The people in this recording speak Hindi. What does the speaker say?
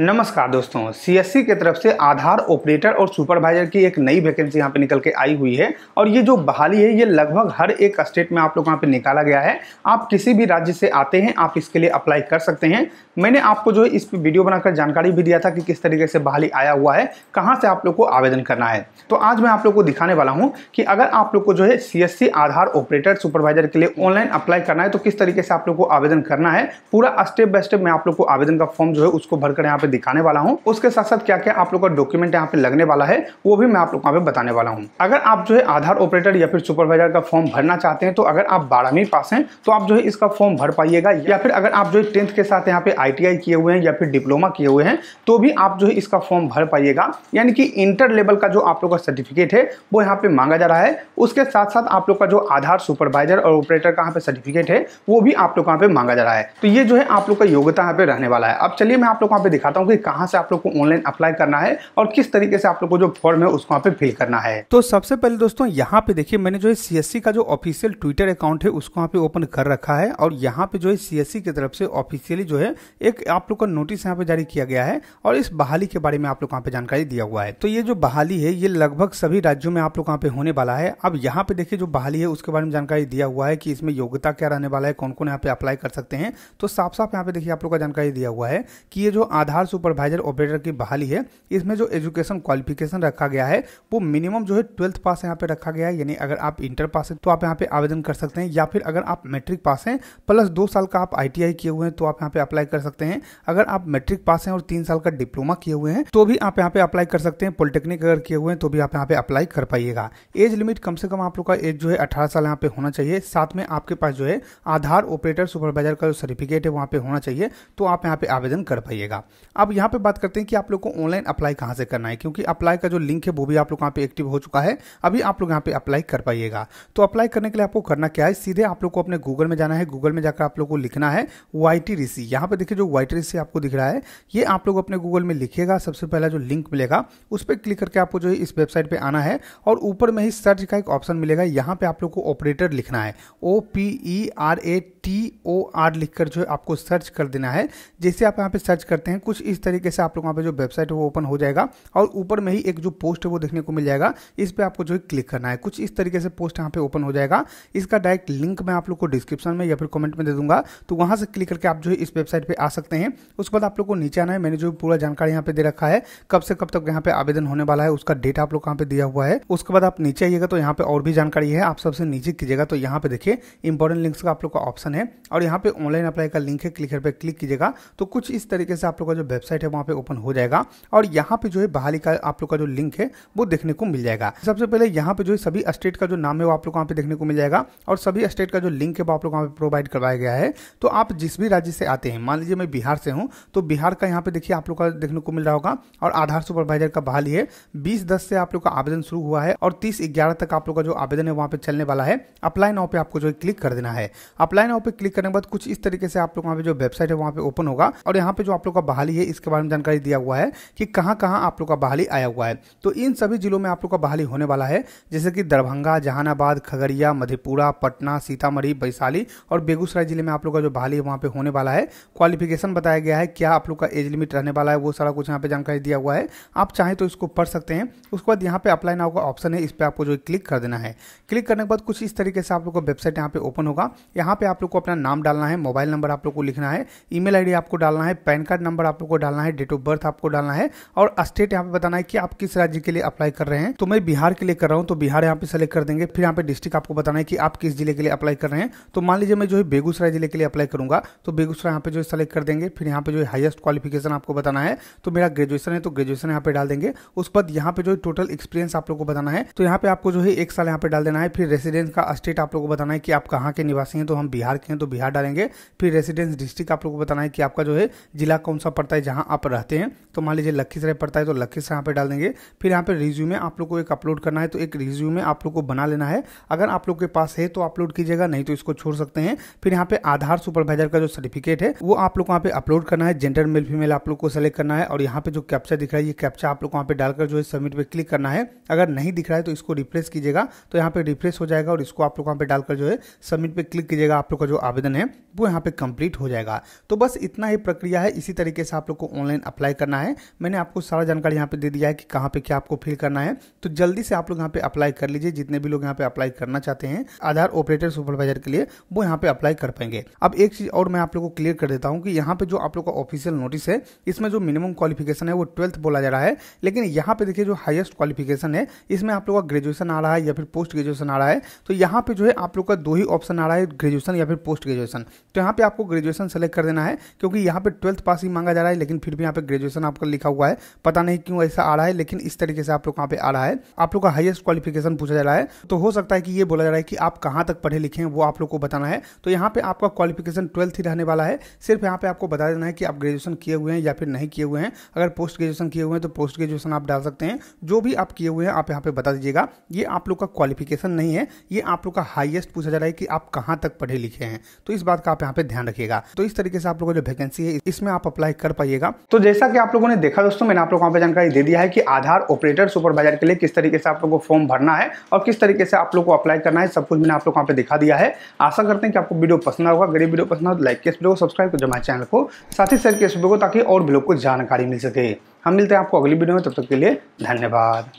नमस्कार दोस्तों सी की तरफ से आधार ऑपरेटर और सुपरवाइजर की एक नई वैकेंसी यहाँ पे निकल के आई हुई है और ये जो बहाली है ये लगभग हर एक स्टेट में आप लोग यहाँ पे निकाला गया है आप किसी भी राज्य से आते हैं आप इसके लिए अप्लाई कर सकते हैं मैंने आपको जो है इस पर वीडियो बनाकर जानकारी भी दिया था कि किस तरीके से बहाली आया हुआ है कहाँ से आप लोग को आवेदन करना है तो आज मैं आप लोग को दिखाने वाला हूँ कि अगर आप लोग को जो है सी आधार ऑपरेटर सुपरवाइजर के लिए ऑनलाइन अप्लाई करना है तो किस तरीके से आप लोग को आवेदन करना है पूरा स्टेप बाय स्टेप मैं आप लोग को आवेदन का फॉर्म जो है उसको भरकर यहाँ पे पे दिखाने वाला हूँ उसके साथ साथ क्या क्या आप लोग का डॉक्यूमेंट यहाँ पे लगने वाला है वो भी मैं आप लोग यहाँ पे बताने वाला हूँ अगर आप जो है आधार ऑपरेटर या फिर सुपरवाइजर का फॉर्म भरना चाहते हैं तो अगर आप बारहवीं पास हैं तो आप जो है इसका फॉर्म भर पाइएगा या फिर अगर आप जो है टेंथ के साथ यहाँ पे आई किए हुए हैं या फिर डिप्लोमा किए हुए हैं तो भी आप जो है इसका फॉर्म भर पाइएगा यानी कि इंटर लेवल का जो आप लोग का सर्टिफिकेट है वो यहाँ पे मांगा जा रहा है उसके साथ साथ आप लोग का जो आधार सुपरवाइजर और ऑपरेटर का यहाँ पे सर्टिफिकेट है वो भी आप लोग यहाँ पे मांगा जा रहा है तो ये जो है आप लोग का योग्यता यहाँ पे रहने वाला है अब चलिए मैं आप लोग यहाँ पे दिखाता बताऊँ की कहाँ से आप लोग को ऑनलाइन अप्लाई करना है और किस तरीके से आप लोग को जो फॉर्म है उसको पे फिल करना है तो सबसे पहले दोस्तों यहाँ पे देखिए मैंने जो है सीएससी का जो ऑफिशियल ट्विटर अकाउंट है उसको यहाँ पे ओपन कर रखा है और यहाँ पे जो है सीएससी की तरफ से ऑफिशियली जो है एक आप लोग का नोटिस यहाँ पे जारी किया गया है और इस बहाली के बारे में आप लोग यहाँ पे जानकारी दिया हुआ है तो ये जो बहाली है ये लगभग सभी राज्यों में आप लोग यहाँ पे होने वाला है अब यहाँ पे देखिए जो बहाली है उसके बारे में जानकारी दिया हुआ है कि इसमें योग्यता क्या रहने वाला है कौन कौन यहाँ पे अप्लाई कर सकते हैं तो साफ साफ यहाँ पे देखिए आप लोग का जानकारी दिया हुआ है कि ये जो आधार बिहार सुपरवाइजर ऑपरेटर की बहाली है इसमें जो एजुकेशन क्वालिफिकेशन रखा गया है वो मिनिमम जो है ट्वेल्थ पास यहाँ पे रखा गया है यानी अगर आप इंटर पास हैं तो आप यहाँ पे आवेदन कर सकते हैं या फिर अगर आप मैट्रिक पास हैं प्लस दो साल का आप आई किए हुए हैं तो आप यहाँ पे अप्लाई कर सकते हैं अगर आप मैट्रिक पास हैं और तीन साल का डिप्लोमा किए हुए हैं तो भी आप यहाँ पे अप्लाई कर सकते हैं पॉलिटेक्निक अगर किए हुए हैं तो भी आप यहाँ पे अप्लाई कर पाइएगा एज लिमिट कम से कम आप लोग का एज जो है अठारह साल यहाँ पे होना चाहिए साथ में आपके पास जो है आधार ऑपरेटर सुपरवाइजर का जो सर्टिफिकेट है वहाँ पे होना चाहिए तो आप यहाँ पे आवेदन कर पाइएगा अब यहाँ पे बात करते हैं कि आप लोग को ऑनलाइन अप्लाई कहाँ से करना है क्योंकि अप्लाई का जो लिंक है वो भी आप लोग यहाँ पे एक्टिव हो चुका है अभी आप लोग यहाँ पे अप्लाई कर पाइएगा तो अप्लाई करने के लिए आपको करना क्या है सीधे आप लोग को अपने गूगल में जाना है गूगल में जाकर आप लोग को लिखना है वाई टी रिसी यहाँ पर देखिए जो वाई टी रिसी आपको दिख रहा है ये आप लोग अपने गूगल में लिखेगा सबसे पहला जो लिंक मिलेगा उस पर क्लिक करके आपको जो है इस वेबसाइट पर आना है और ऊपर में ही सर्च का एक ऑप्शन मिलेगा यहाँ पे आप लोग को ऑपरेटर लिखना है O P E R A T O R लिखकर जो है आपको सर्च कर देना है जैसे आप यहाँ पर सर्च करते हैं कुछ कुछ इस तरीके से आप लोग वहाँ पे जो वेबसाइट है वो ओपन हो जाएगा और ऊपर में ही एक जो पोस्ट है वो देखने को मिल जाएगा इस पर आपको जो है क्लिक करना है कुछ इस तरीके से पोस्ट यहाँ पे ओपन हो जाएगा इसका डायरेक्ट लिंक मैं आप लोग को डिस्क्रिप्शन में या फिर कमेंट में दे दूंगा तो वहाँ से क्लिक करके आप जो है इस वेबसाइट पर आ सकते हैं उसके बाद आप लोग को नीचे आना है मैंने जो पूरा जानकारी यहाँ पे दे रखा है कब से कब तक यहाँ पे आवेदन होने वाला है उसका डेट आप लोग यहाँ पे दिया हुआ है उसके बाद आप नीचे आइएगा तो यहाँ पे और भी जानकारी है आप सबसे नीचे कीजिएगा तो यहाँ पे देखिए इंपॉर्टेंट लिंक्स का आप लोग का ऑप्शन है और यहाँ पे ऑनलाइन अप्लाई का लिंक है क्लिक पे क्लिक कीजिएगा तो कुछ इस तरीके से आप लोग का जो वेबसाइट है वहाँ पे ओपन हो जाएगा और यहाँ पे जो है बहाली का आप लोग का जो लिंक है वो देखने को मिल जाएगा सबसे पहले यहाँ पे जो है सभी स्टेट का जो नाम है वो आप लोग वहाँ पे देखने को मिल जाएगा और सभी स्टेट का जो लिंक है वो आप लोग वहाँ पे प्रोवाइड करवाया गया है तो आप जिस भी राज्य से आते हैं मान लीजिए मैं बिहार से हूँ तो बिहार का यहाँ पे देखिए आप लोग का देखने को मिल रहा होगा और आधार सुपरवाइजर का बहाली है बीस दस से आप लोग का आवेदन शुरू हुआ है और तीस ग्यारह तक आप लोग का जो आवेदन है वहाँ पे चलने वाला है अपलाई नाव पे आपको जो है क्लिक कर देना है अपलाई नाव पे क्लिक करने के बाद कुछ इस तरीके से आप लोग वहाँ पे जो वेबसाइट है वहाँ पे ओपन होगा और यहाँ पे जो आप लोग का बहाली लिए इसके बारे में जानकारी दिया हुआ है कि कहाँ कहाँ आप लोग का बहाली आया हुआ है तो इन सभी जिलों में आप लोग का बहाली होने वाला है जैसे कि दरभंगा जहानाबाद खगड़िया मधेपुरा पटना सीतामढ़ी वैशाली और बेगूसराय जिले में आप लोग का जो बहाली है वहाँ पर होने वाला है क्वालिफिकेशन बताया गया है क्या आप लोग का एज लिमिट रहने वाला है वो सारा कुछ यहाँ पे जानकारी दिया हुआ है आप चाहें तो इसको पढ़ सकते हैं उसके बाद यहाँ पे अप्लाई नाउ का ऑप्शन है इस पर आपको जो क्लिक कर देना है क्लिक करने के बाद कुछ इस तरीके से आप लोग का वेबसाइट यहाँ पे ओपन होगा यहाँ पे आप लोग को अपना नाम डालना है मोबाइल नंबर आप लोग को लिखना है ईमेल आईडी आपको डालना है पैन कार्ड नंबर आप लोग आपको डालना है डेट ऑफ बर्थ आपको डालना है और स्टेट यहाँ पे बताना है कि आप किस राज्य के लिए अप्लाई कर रहे हैं तो मैं बिहार के लिए कर रहा हूँ तो बिहार यहाँ पे सेलेक्ट कर देंगे फिर यहाँ पे डिस्ट्रिक्ट आपको बताना है कि आप किस जिले के लिए अप्लाई कर रहे हैं तो मान लीजिए मैं जो है बेगूसराय जिले के लिए अप्लाई करूंगा तो बेगूसराय यहाँ पे जो सेलेक्ट कर देंगे फिर यहाँ पे जो है हाइएस्ट क्वालिफिकेशन आपको बताना है तो मेरा ग्रेजुएशन है तो ग्रेजुएशन यहाँ पे डाल देंगे उस पर यहाँ पे जो है टोटल एक्सपीरियंस आप लोग को बताना है तो यहाँ पे आपको जो है एक साल यहाँ पे डाल देना है फिर रेसिडेंस का स्टेट आप लोग को बताना है कि आप कहाँ के निवासी हैं तो हम बिहार के हैं तो बिहार डालेंगे फिर रेसिडेंस डिस्ट्रिक्ट आप लोग को बताना है कि आपका जो है जिला कौन सा पड़ता है पड़ता है जहां आप रहते हैं तो मान लीजिए लखीसराय पड़ता है तो लखीसराय यहाँ पे डाल देंगे फिर यहाँ पे रिज्यूमे आप लोग को एक अपलोड करना है तो एक रिज्यूमे आप लोग को बना लेना है अगर आप लोग के पास है तो अपलोड कीजिएगा नहीं तो इसको छोड़ सकते हैं फिर यहाँ पे आधार सुपरवाइजर का जो सर्टिफिकेट है वो आप लोग वहाँ पे अपलोड करना है जेंडर मेल फीमेल आप लोग को सेलेक्ट करना है और यहाँ पे जो कैप्चा दिख रहा है ये कैप्चा आप लोग वहाँ पे डालकर जो है सबमिट पर क्लिक करना है अगर नहीं दिख रहा है तो इसको रिफ्रेश कीजिएगा तो यहाँ पे रिफ्रेश हो जाएगा और इसको आप लोग वहाँ पे डालकर जो है सबमिट पर क्लिक कीजिएगा आप लोग का जो आवेदन है वो यहाँ पे कंप्लीट हो जाएगा तो बस इतना ही प्रक्रिया है इसी तरीके से आप लोग को ऑनलाइन अप्लाई करना है मैंने आपको सारा जानकारी यहाँ पे दे दिया है कि कहाँ पे क्या आपको फिल करना है तो जल्दी से आप लोग यहाँ पे अप्लाई कर लीजिए जितने भी लोग यहाँ पे अप्लाई करना चाहते हैं आधार ऑपरेटर सुपरवाइजर के लिए वो यहाँ पे अप्लाई कर पाएंगे अब एक चीज और मैं आप लोग को क्लियर कर देता हूँ कि यहाँ पे जो आप लोग का ऑफिशियल नोटिस है इसमें जो मिनिमम क्वालिफिकेशन है वो ट्वेल्थ बोला जा रहा है लेकिन यहाँ पे देखिए जो हाइस्ट क्वालिफिकेशन है इसमें आप लोग का ग्रेजुएशन आ रहा है या फिर पोस्ट ग्रेजुएशन आ रहा है तो यहाँ पे जो है आप लोग का दो ही ऑप्शन आ रहा है ग्रेजुएशन या फिर पोस्ट ग्रेजुएशन तो यहाँ पे आपको ग्रेजुएशन सेलेक्ट कर देना है क्योंकि यहाँ पे ट्वेल्थ पास ही मांगा जा रहा है है लेकिन फिर भी यहाँ पे ग्रेजुएशन आपका लिखा हुआ है पता नहीं क्यों ऐसा आ रहा है लेकिन इस तरीके से आप लोग कहाँ पे आ रहा है आप लोग का हाइएस्ट क्वालिफिकेशन पूछा जा रहा है तो हो सकता है कि ये बोला जा रहा है कि आप कहाँ तक पढ़े लिखे हैं वो आप लोग को बताना है तो यहाँ पे आपका क्वालिफिकेशन ट्वेल्थ ही रहने वाला है सिर्फ यहाँ पे आपको बता देना है कि आप ग्रेजुएशन किए हुए हैं या फिर नहीं किए हुए हैं अगर पोस्ट ग्रेजुएशन किए हुए हैं तो पोस्ट ग्रेजुएशन आप डाल सकते हैं जो भी आप किए हुए हैं आप यहाँ पे बता दीजिएगा ये आप लोग का क्वालिफिकेशन नहीं है ये आप लोग का हाइएस्ट पूछा जा रहा है कि आप कहाँ तक पढ़े लिखे हैं तो इस बात का आप यहाँ पे ध्यान रखिएगा तो इस तरीके से आप लोग का जो वैकेंसी है इसमें आप अप्लाई कर पाइए पाइएगा तो जैसा कि आप लोगों ने देखा दोस्तों मैंने आप लोगों को पर जानकारी दे दिया है कि आधार ऑपरेटर सुपरवाइजर के लिए किस तरीके से आप लोगों को फॉर्म भरना है और किस तरीके से आप लोग को अप्लाई करना है सब कुछ मैंने आप लोग वहाँ पे दिखा दिया है आशा करते हैं कि आपको वीडियो पसंद होगा गरीब वीडियो पसंद हो तो लाइक के वीडियो को सब्सक्राइब करो हमारे चैनल को साथ ही शेयर के वीडियो को ताकि और भी लोग को जानकारी मिल सके हम मिलते हैं आपको अगली वीडियो में तब तक के लिए धन्यवाद